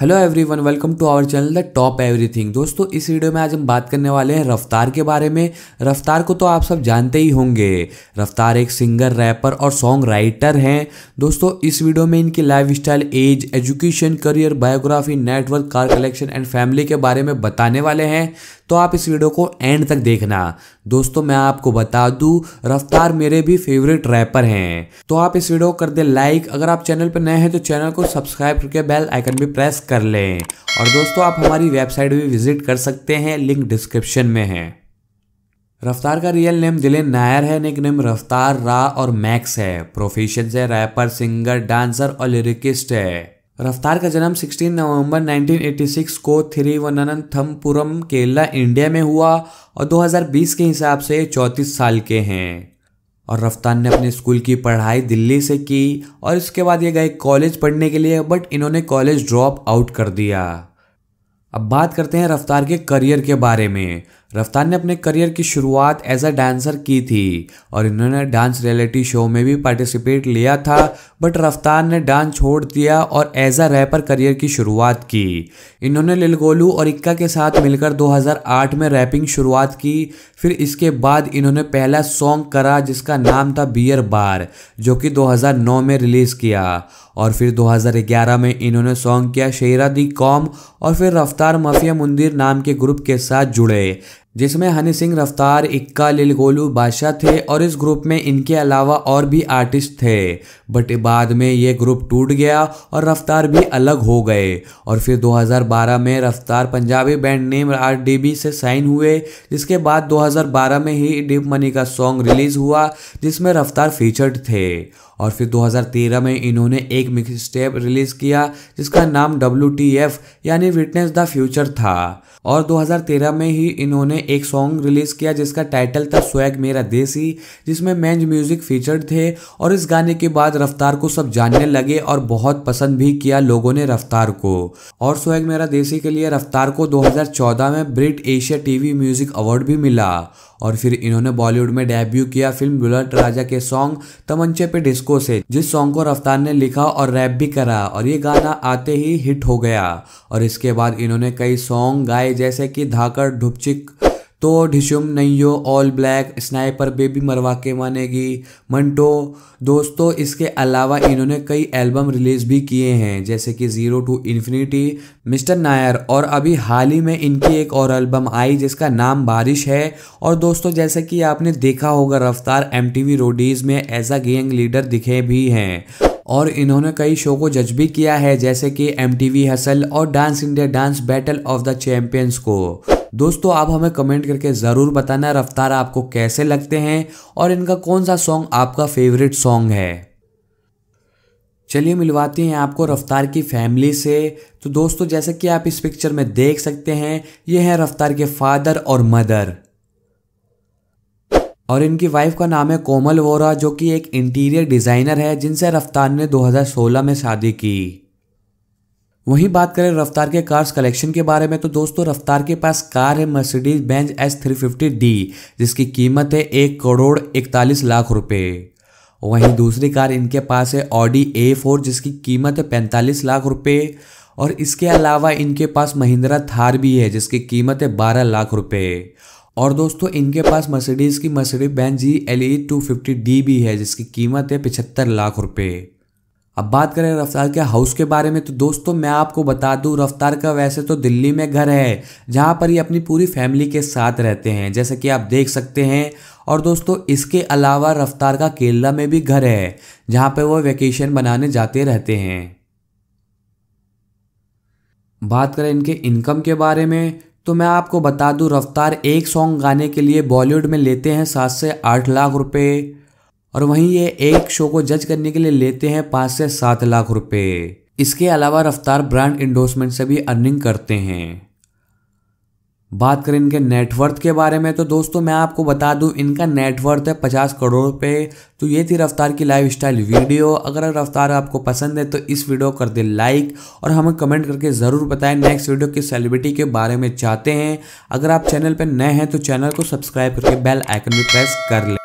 hello everyone welcome to our channel the top everything दोस्तों इस video में आज हम बात करने वाले हैं रफ्तार के बारे में रफ्तार को तो आप सब जानते ही होंगे रफ्तार एक सिंगर रैपर और सॉन्ग राइटर हैं दोस्तों इस वीडियो में इनकी life style age education career biography network car collection and family के बारे में बताने वाले हैं तो आप इस वीडियो को एंड तक देखना दोस्तों मैं आपको बता दूं रफ्तार मेरे भी फेवरेट रैपर हैं तो आप इस वीडियो को कर दे लाइक अगर आप चैनल पर नए हैं तो चैनल को सब्सक्राइब करके बेल आइकन भी प्रेस कर लें और दोस्तों आप हमारी वेबसाइट भी विजिट कर सकते हैं लिंक डिस्क्रिप्शन में है रफ्तार का रियल नेम दिलेन नायर है निक नेम रफ्तार रा और मैक्स है प्रोफेशन है रैपर सिंगर डांसर और लिरिकिस्ट है रफ्तार का जन्म 16 नवंबर 1986 को थिरुवनंतपुरम केरला इंडिया में हुआ और 2020 के हिसाब से चौंतीस साल के हैं और रफ्तार ने अपने स्कूल की पढ़ाई दिल्ली से की और इसके बाद ये गए कॉलेज पढ़ने के लिए बट इन्होंने कॉलेज ड्रॉप आउट कर दिया अब बात करते हैं रफ्तार के करियर के बारे में रफ्तार ने अपने करियर की शुरुआत एज अ डांसर की थी और इन्होंने डांस रियलिटी शो में भी पार्टिसिपेट लिया था बट रफ्तार ने डांस छोड़ दिया और एज अ रैपर करियर की शुरुआत की इन्होंने लिलगोलू और इक्का के साथ मिलकर 2008 में रैपिंग शुरुआत की फिर इसके बाद इन्होंने पहला सॉन्ग करा जिसका नाम था बियर बार जो कि 2009 में रिलीज़ किया और फिर 2011 में इन्होंने सॉन्ग किया शेरा दी कॉम और फिर रफ्तार माफिया मुंदिर नाम के ग्रुप के साथ जुड़े जिसमें हनी सिंह रफ्तार इक्का लिल गोलू बादशाह थे और इस ग्रुप में इनके अलावा और भी आर्टिस्ट थे बट बाद में ये ग्रुप टूट गया और रफ्तार भी अलग हो गए और फिर 2012 में Raftaar Punjabi band name R D से साइन हुए जिसके बाद 2012 में ही डिप मनी का सॉन्ग रिलीज हुआ जिसमें रफ्तार फीचर्ड थे और फिर 2013 में इन्होंने एक मिक्स टेप रिलीज किया जिसका नाम डब्ल्यू यानी विटनेस द फ्यूचर था और 2013 में ही इन्होंने एक सॉन्ग रिलीज किया जिसका टाइटल था स्वैग मेरा देसी जिसमें मेंज म्यूजिक फीचर्ड थे और इस गाने के बाद रफ्तार को सब जानने लगे और बहुत पसंद भी किया लोगों ने रफ्तार को और स्वैग मेरा देसी के लिए रफ्तार को 2014 में Brit Asia TV music award भी मिला और फिर इन्होंने बॉलीवुड में डेब्यू किया फिल्म बुलट राजा के सॉन्ग तमंचे पे डिस्को से जिस सॉन्ग को रफ्तार ने लिखा और रैप भी करा और ये गाना आते ही हिट हो गया और इसके बाद इन्होंने कई सॉन्ग गाए जैसे कि धाकड़ ढुपचिक तो Dishoom yo all black sniper baby मरवा के मानेगी मंटो दोस्तों इसके अलावा इन्होंने कई एल्बम रिलीज भी किए हैं जैसे कि zero to infinity mister Nair और अभी हाल ही में इनकी एक और एल्बम आई जिसका नाम बारिश है और दोस्तों जैसे कि आपने देखा होगा रफ्तार एम टी रोडीज़ में एज अ गेंग लीडर दिखे भी हैं और इन्होंने कई शो को जज भी किया है जैसे कि एम टी हसल और dance India dance battle of the champions को दोस्तों आप हमें कमेंट करके ज़रूर बताना रफ्तार आपको कैसे लगते हैं और इनका कौन सा सॉन्ग आपका फेवरेट सॉन्ग है चलिए मिलवाते हैं आपको रफ्तार की फैमिली से तो दोस्तों जैसे कि आप इस पिक्चर में देख सकते हैं ये हैं रफ्तार के फादर और मदर और इनकी वाइफ का नाम है कोमल वोरा जो कि एक इंटीरियर डिज़ाइनर है जिनसे रफ्तार ने 2016 में शादी की वहीं बात करें रफ्तार के कार्स कलेक्शन के बारे में तो दोस्तों रफ्तार के पास कार है Mercedes Benz S three fifty D जिसकी कीमत है एक करोड़ इकतालीस लाख रुपए वहीं दूसरी कार इनके पास है ऑडी ए फोर जिसकी कीमत है पैंतालीस लाख रुपए और इसके अलावा इनके पास महिंद्रा थार भी है जिसकी कीमत है बारह लाख रुपए और दोस्तों इनके पास मर्सिडीज़ की Mercedes Benz G L E two fifty D भी है जिसकी कीमत है पिछहत्तर लाख रुपए अब बात करें रफ्तार के हाउस के बारे में तो दोस्तों मैं आपको बता दूं रफ्तार का वैसे तो दिल्ली में घर है जहां पर ये अपनी पूरी फैमिली के साथ रहते हैं जैसे कि आप देख सकते हैं और दोस्तों इसके अलावा रफ्तार का केरला में भी घर है जहां पर वो वैकेशन बनाने जाते रहते हैं बात करें इनके इनकम के बारे में तो मैं आपको बता दूं रफ्तार एक सॉन्ग गाने के लिए बॉलीवुड में लेते हैं सात से आठ लाख रुपए और वहीं ये एक शो को जज करने के लिए लेते हैं पाँच से सात लाख रुपए इसके अलावा रफ्तार ब्रांड इंडोसमेंट से भी अर्निंग करते हैं बात करें इनके नेटवर्थ के बारे में तो दोस्तों मैं आपको बता दूं इनका नेटवर्थ है पचास करोड़ रुपए तो ये थी रफ्तार की लाइफ स्टाइल वीडियो अगर रफ्तार आपको पसंद है तो इस वीडियो कर दे लाइक और हमें कमेंट करके ज़रूर बताएं नेक्स्ट वीडियो किस सेलिब्रिटी के बारे में चाहते हैं अगर आप चैनल पर नए हैं तो चैनल को सब्सक्राइब करके बेल आइकन भी प्रेस कर लें